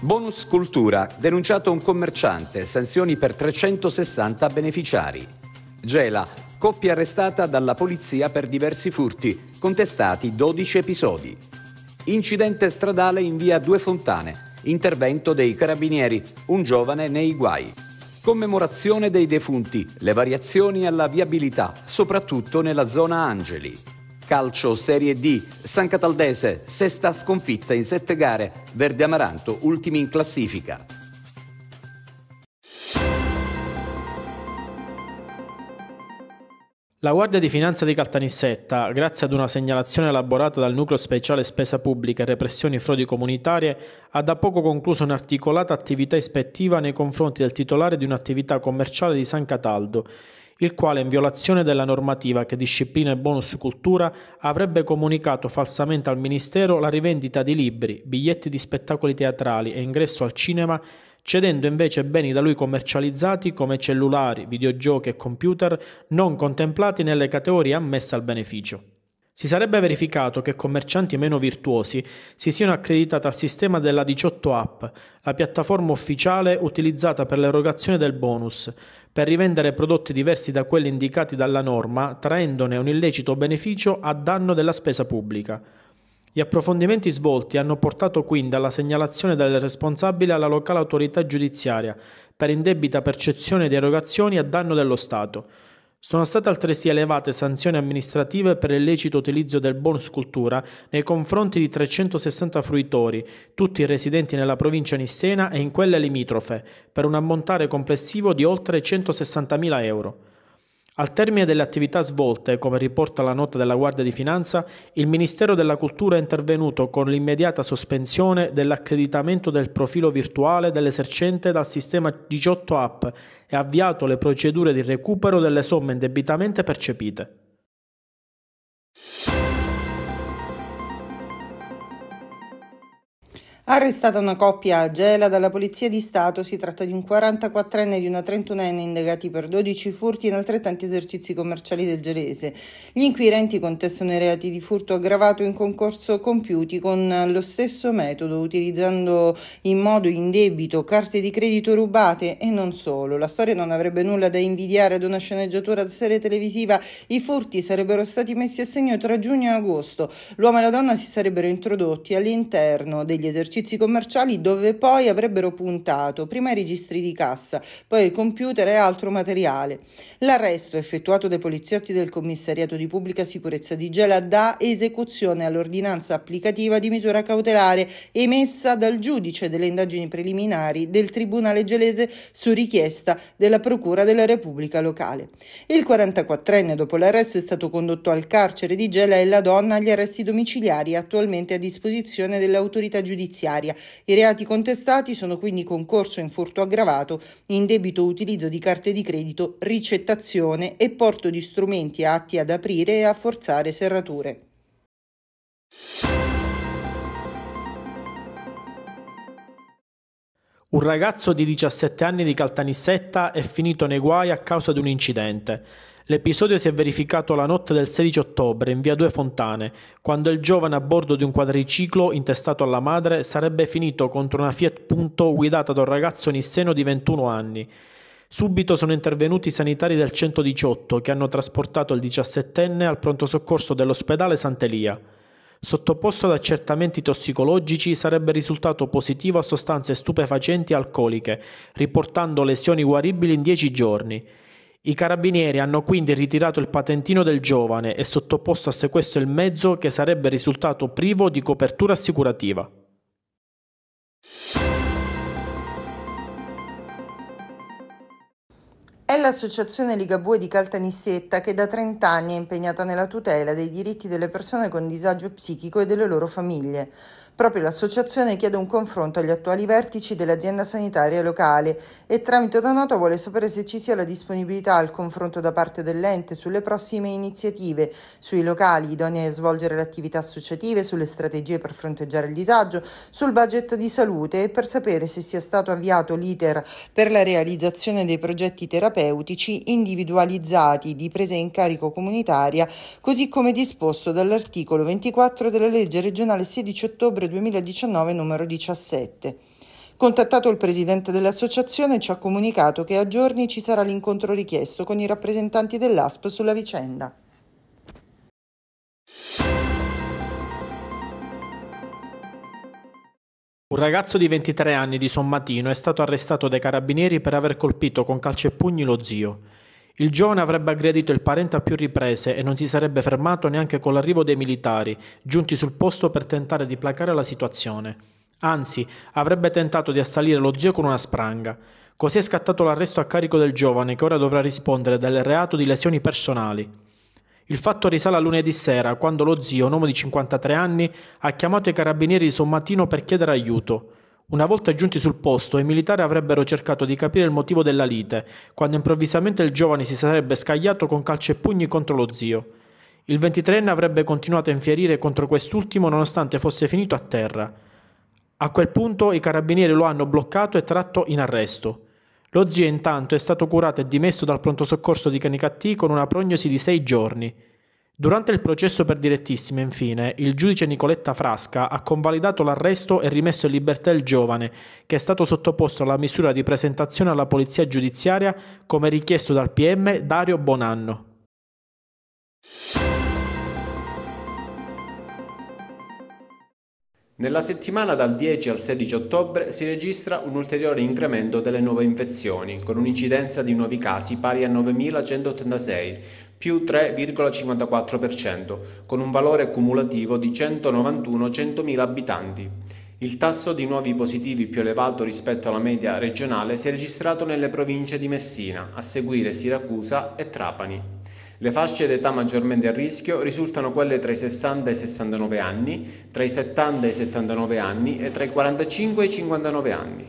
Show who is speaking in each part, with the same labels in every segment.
Speaker 1: Bonus cultura, denunciato un commerciante, sanzioni per 360 beneficiari. Gela, coppia arrestata dalla polizia per diversi furti, contestati 12 episodi. Incidente stradale in via Due Fontane, intervento dei carabinieri, un giovane nei guai. Commemorazione dei defunti, le variazioni alla viabilità, soprattutto nella zona Angeli. Calcio Serie D, San Cataldese, sesta sconfitta in sette gare, Verde Amaranto, ultimi in classifica.
Speaker 2: La Guardia di Finanza di Caltanissetta, grazie ad una segnalazione elaborata dal Nucleo Speciale Spesa Pubblica e Repressioni e Frodi Comunitarie, ha da poco concluso un'articolata attività ispettiva nei confronti del titolare di un'attività commerciale di San Cataldo il quale in violazione della normativa che disciplina il bonus cultura avrebbe comunicato falsamente al Ministero la rivendita di libri, biglietti di spettacoli teatrali e ingresso al cinema cedendo invece beni da lui commercializzati come cellulari, videogiochi e computer non contemplati nelle categorie ammesse al beneficio. Si sarebbe verificato che commercianti meno virtuosi si siano accreditati al sistema della 18 App, la piattaforma ufficiale utilizzata per l'erogazione del bonus, per rivendere prodotti diversi da quelli indicati dalla norma, traendone un illecito beneficio a danno della spesa pubblica. Gli approfondimenti svolti hanno portato quindi alla segnalazione del responsabile alla locale autorità giudiziaria per indebita percezione di erogazioni a danno dello Stato. Sono state altresì elevate sanzioni amministrative per l'illecito utilizzo del bonus cultura nei confronti di 360 fruitori, tutti residenti nella provincia nissena e in quelle limitrofe, per un ammontare complessivo di oltre 160.000 euro. Al termine delle attività svolte, come riporta la nota della Guardia di Finanza, il Ministero della Cultura è intervenuto con l'immediata sospensione dell'accreditamento del profilo virtuale dell'esercente dal sistema 18 app e ha avviato le procedure di recupero delle somme indebitamente percepite.
Speaker 3: Arrestata una coppia a Gela dalla Polizia di Stato, si tratta di un 44enne e di una 31enne indagati per 12 furti in altrettanti esercizi commerciali del Gelese. Gli inquirenti contestano i reati di furto aggravato in concorso compiuti con lo stesso metodo, utilizzando in modo indebito carte di credito rubate e non solo. La storia non avrebbe nulla da invidiare ad una sceneggiatura da serie televisiva. I furti sarebbero stati messi a segno tra giugno e agosto. L'uomo e la donna si sarebbero introdotti all'interno degli esercizi esercizi commerciali dove poi avrebbero puntato prima i registri di cassa, poi i computer e altro materiale. L'arresto effettuato dai poliziotti del commissariato di pubblica sicurezza di Gela dà esecuzione all'ordinanza applicativa di misura cautelare emessa dal giudice delle indagini preliminari del Tribunale gelese su richiesta della Procura della Repubblica locale. Il 44enne dopo l'arresto è stato condotto al carcere di Gela e la donna agli arresti domiciliari attualmente a disposizione dell'autorità giudiziaria giudiziaria. I reati contestati sono quindi concorso in furto aggravato, indebito utilizzo di carte di credito, ricettazione e porto di strumenti atti ad aprire e a forzare serrature.
Speaker 2: Un ragazzo di 17 anni di Caltanissetta è finito nei guai a causa di un incidente. L'episodio si è verificato la notte del 16 ottobre in via Due Fontane, quando il giovane a bordo di un quadriciclo intestato alla madre sarebbe finito contro una Fiat Punto guidata da un ragazzo nisseno di 21 anni. Subito sono intervenuti i sanitari del 118 che hanno trasportato il 17enne al pronto soccorso dell'ospedale Sant'Elia. Sottoposto ad accertamenti tossicologici sarebbe risultato positivo a sostanze stupefacenti e alcoliche, riportando lesioni guaribili in 10 giorni. I carabinieri hanno quindi ritirato il patentino del giovane e sottoposto a sequestro il mezzo che sarebbe risultato privo di copertura assicurativa.
Speaker 3: È l'associazione Ligabue di Caltanissetta che da 30 anni è impegnata nella tutela dei diritti delle persone con disagio psichico e delle loro famiglie. Proprio l'associazione chiede un confronto agli attuali vertici dell'azienda sanitaria locale e tramite Donato vuole sapere se ci sia la disponibilità al confronto da parte dell'ente sulle prossime iniziative, sui locali idonei a svolgere le attività associative, sulle strategie per fronteggiare il disagio, sul budget di salute e per sapere se sia stato avviato l'iter per la realizzazione dei progetti terapeutici individualizzati di presa in carico comunitaria, così come disposto dall'articolo 24 della legge regionale 16 ottobre 2019 numero 17. Contattato il presidente dell'associazione ci ha comunicato che a giorni ci sarà l'incontro richiesto con i rappresentanti dell'ASP sulla vicenda.
Speaker 2: Un ragazzo di 23 anni di Sommatino è stato arrestato dai carabinieri per aver colpito con calcio e pugni lo zio. Il giovane avrebbe aggredito il parente a più riprese e non si sarebbe fermato neanche con l'arrivo dei militari, giunti sul posto per tentare di placare la situazione. Anzi, avrebbe tentato di assalire lo zio con una spranga. Così è scattato l'arresto a carico del giovane che ora dovrà rispondere del reato di lesioni personali. Il fatto risale a lunedì sera, quando lo zio, un uomo di 53 anni, ha chiamato i carabinieri di un mattino per chiedere aiuto. Una volta giunti sul posto, i militari avrebbero cercato di capire il motivo della lite, quando improvvisamente il giovane si sarebbe scagliato con calci e pugni contro lo zio. Il 23enne avrebbe continuato a infierire contro quest'ultimo nonostante fosse finito a terra. A quel punto i carabinieri lo hanno bloccato e tratto in arresto. Lo zio intanto è stato curato e dimesso dal pronto soccorso di Canicattì con una prognosi di sei giorni. Durante il processo per direttissima, infine, il giudice Nicoletta Frasca ha convalidato l'arresto e rimesso in libertà il giovane, che è stato sottoposto alla misura di presentazione alla polizia giudiziaria come richiesto dal PM Dario Bonanno.
Speaker 4: Nella settimana dal 10 al 16 ottobre si registra un ulteriore incremento delle nuove infezioni, con un'incidenza di nuovi casi pari a 9.186, più 3,54%, con un valore cumulativo di 191-100.000 abitanti. Il tasso di nuovi positivi più elevato rispetto alla media regionale si è registrato nelle province di Messina, a seguire Siracusa e Trapani. Le fasce d'età maggiormente a rischio risultano quelle tra i 60 e i 69 anni, tra i 70 e i 79 anni e tra i 45 e i 59 anni.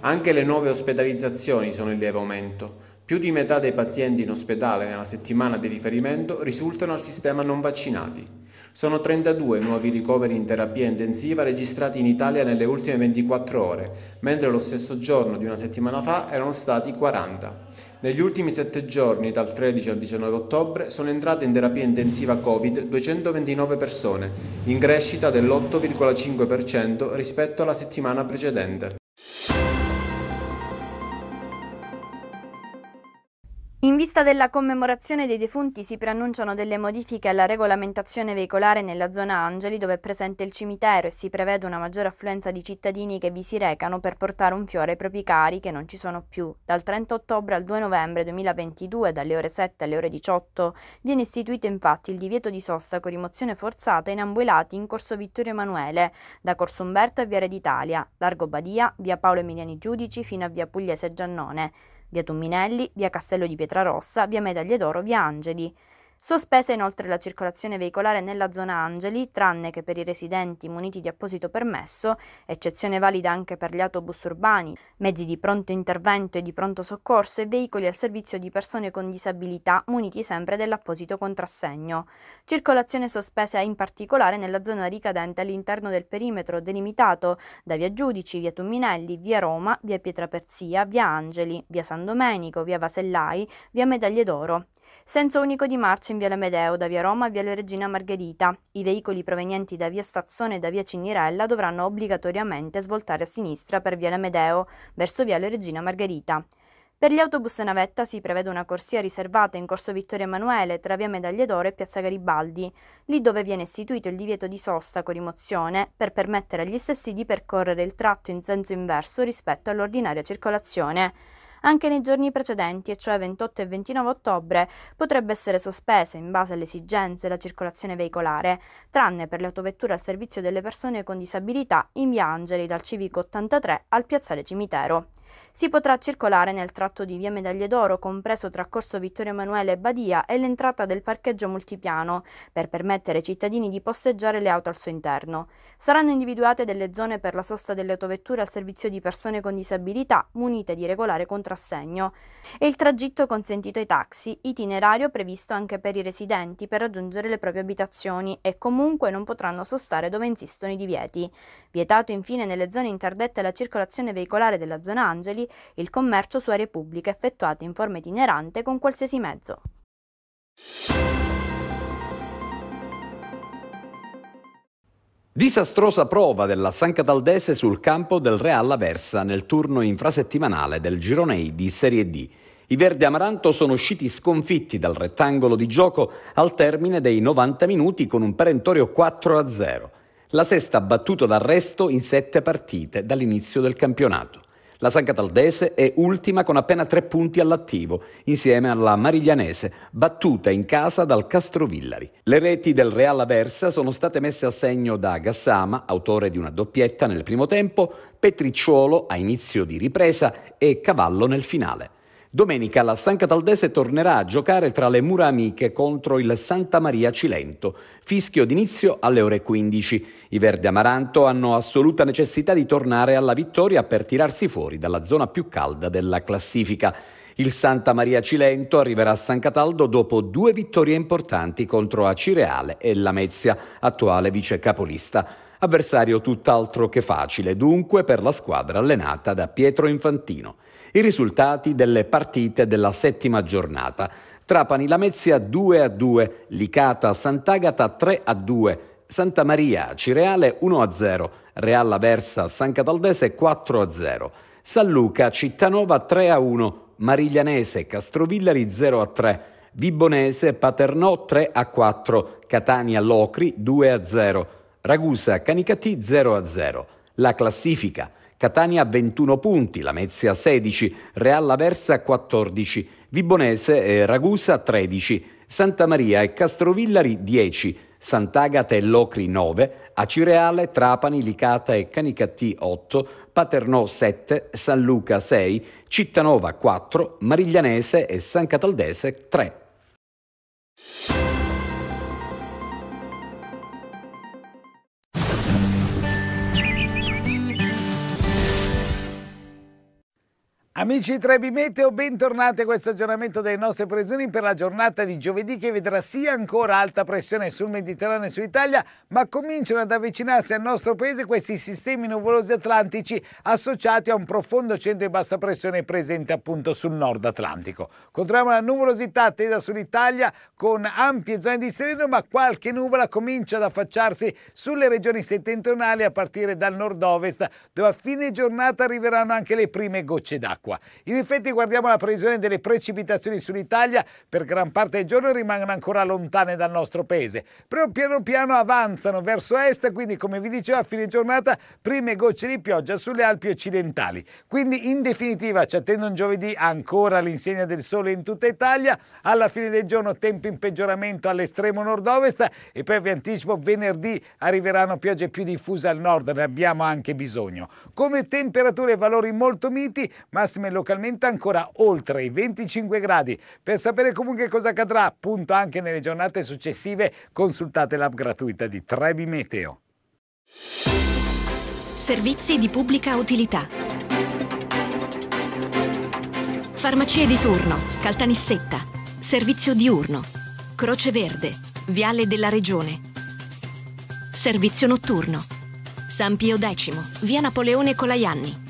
Speaker 4: Anche le nuove ospedalizzazioni sono in lieve aumento. Più di metà dei pazienti in ospedale nella settimana di riferimento risultano al sistema non vaccinati. Sono 32 nuovi ricoveri in terapia intensiva registrati in Italia nelle ultime 24 ore, mentre lo stesso giorno di una settimana fa erano stati 40. Negli ultimi 7 giorni, dal 13 al 19 ottobre, sono entrate in terapia intensiva Covid 229 persone, in crescita dell'8,5% rispetto alla settimana precedente.
Speaker 5: In vista della commemorazione dei defunti si preannunciano delle modifiche alla regolamentazione veicolare nella zona Angeli dove è presente il cimitero e si prevede una maggiore affluenza di cittadini che vi si recano per portare un fiore ai propri cari che non ci sono più. Dal 30 ottobre al 2 novembre 2022 dalle ore 7 alle ore 18 viene istituito infatti il divieto di sosta con rimozione forzata in ambuelati in corso Vittorio Emanuele, da corso Umberto a Viare d'Italia, largo Badia, via Paolo Emiliani Giudici fino a via Pugliese Giannone via Tumminelli, via Castello di Pietrarossa, via Medaglie d'Oro, via Angeli. Sospesa inoltre la circolazione veicolare nella zona Angeli, tranne che per i residenti muniti di apposito permesso, eccezione valida anche per gli autobus urbani, mezzi di pronto intervento e di pronto soccorso e veicoli al servizio di persone con disabilità muniti sempre dell'apposito contrassegno. Circolazione sospesa in particolare nella zona ricadente all'interno del perimetro delimitato da via Giudici, via Tumminelli, via Roma, via Pietraperzia, via Angeli, via San Domenico, via Vasellai, via Medaglie d'Oro. Senso unico di marcia in Viale Medeo, da Via Roma a Viale Regina Margherita. I veicoli provenienti da Via Stazione e da Via Cinirella dovranno obbligatoriamente svoltare a sinistra per Viale Medeo, verso Viale Regina Margherita. Per gli autobus e navetta si prevede una corsia riservata in corso Vittorio Emanuele tra via Medaglie d'Oro e piazza Garibaldi, lì dove viene istituito il divieto di sosta con rimozione per permettere agli stessi di percorrere il tratto in senso inverso rispetto all'ordinaria circolazione anche nei giorni precedenti, e cioè 28 e 29 ottobre, potrebbe essere sospesa in base alle esigenze la circolazione veicolare, tranne per le autovetture al servizio delle persone con disabilità in via Angeli dal civico 83 al piazzale cimitero. Si potrà circolare nel tratto di via Medaglie d'Oro, compreso tra Corso Vittorio Emanuele e Badia e l'entrata del parcheggio multipiano, per permettere ai cittadini di posteggiare le auto al suo interno. Saranno individuate delle zone per la sosta delle autovetture al servizio di persone con disabilità munite di regolare contratto contrassegno e il tragitto consentito ai taxi, itinerario previsto anche per i residenti per raggiungere le proprie abitazioni e comunque non potranno sostare dove insistono i divieti. Vietato infine nelle zone interdette alla circolazione veicolare della zona Angeli il commercio su aree pubbliche effettuato in forma itinerante con qualsiasi mezzo.
Speaker 1: Disastrosa prova della San Cataldese sul campo del Real Aversa nel turno infrasettimanale del Gironei di Serie D. I Verdi Amaranto sono usciti sconfitti dal rettangolo di gioco al termine dei 90 minuti con un perentorio 4-0, la sesta battuta d'arresto in sette partite dall'inizio del campionato. La San Cataldese è ultima con appena tre punti all'attivo, insieme alla Mariglianese, battuta in casa dal Castrovillari. Le reti del Real Aversa sono state messe a segno da Gassama, autore di una doppietta nel primo tempo, Petricciolo a inizio di ripresa e Cavallo nel finale. Domenica la San Cataldese tornerà a giocare tra le mura amiche contro il Santa Maria Cilento. Fischio d'inizio alle ore 15. I Verde Amaranto hanno assoluta necessità di tornare alla vittoria per tirarsi fuori dalla zona più calda della classifica. Il Santa Maria Cilento arriverà a San Cataldo dopo due vittorie importanti contro Acireale e Lamezia, attuale vice capolista avversario tutt'altro che facile dunque per la squadra allenata da Pietro Infantino. I risultati delle partite della settima giornata. Trapani Lamezia 2 a 2, Licata Sant'Agata 3 a 2, Santa Maria Cireale 1 a 0, Real Aversa San Cataldese 4 a 0, San Luca Cittanova 3 a 1, Mariglianese Castrovillari 0 a 3, Vibonese Paternò 3 a 4, Catania Locri 2 a 0, Ragusa Canicati 0 a 0. La classifica. Catania 21 punti, Lamezia 16, Real Aversa 14, Vibonese e Ragusa 13, Santa Maria e Castrovillari 10, Sant'Agata e Locri 9, Acireale, Trapani, Licata e Canicattì 8, Paternò 7, San Luca 6, Cittanova 4, Mariglianese e San Cataldese 3.
Speaker 6: Amici di Trebi Meteo, bentornati a questo aggiornamento delle nostre previsioni per la giornata di giovedì che vedrà sì ancora alta pressione sul Mediterraneo e sull'Italia, ma cominciano ad avvicinarsi al nostro paese questi sistemi nuvolosi atlantici associati a un profondo centro di bassa pressione presente appunto sul nord Atlantico. Continuiamo la nuvolosità attesa sull'Italia con ampie zone di sereno, ma qualche nuvola comincia ad affacciarsi sulle regioni settentrionali a partire dal nord-ovest, dove a fine giornata arriveranno anche le prime gocce d'acqua acqua. In effetti guardiamo la previsione delle precipitazioni sull'Italia, per gran parte del giorno rimangono ancora lontane dal nostro paese, però piano piano avanzano verso est, quindi come vi dicevo a fine giornata prime gocce di pioggia sulle Alpi occidentali. Quindi in definitiva ci attende un giovedì ancora l'insegna del sole in tutta Italia, alla fine del giorno tempi in peggioramento all'estremo nord-ovest e poi vi anticipo venerdì arriveranno piogge più diffuse al nord, ne abbiamo anche bisogno. Come temperature e valori molto miti, massimo massime localmente ancora oltre i 25 gradi. Per sapere comunque cosa accadrà, appunto anche nelle giornate successive, consultate l'app gratuita di Trebi Meteo.
Speaker 5: Servizi di pubblica utilità. Farmacie di turno, Caltanissetta, servizio diurno, Croce Verde, Viale della Regione. Servizio notturno. San Pio X, via Napoleone Colaianni.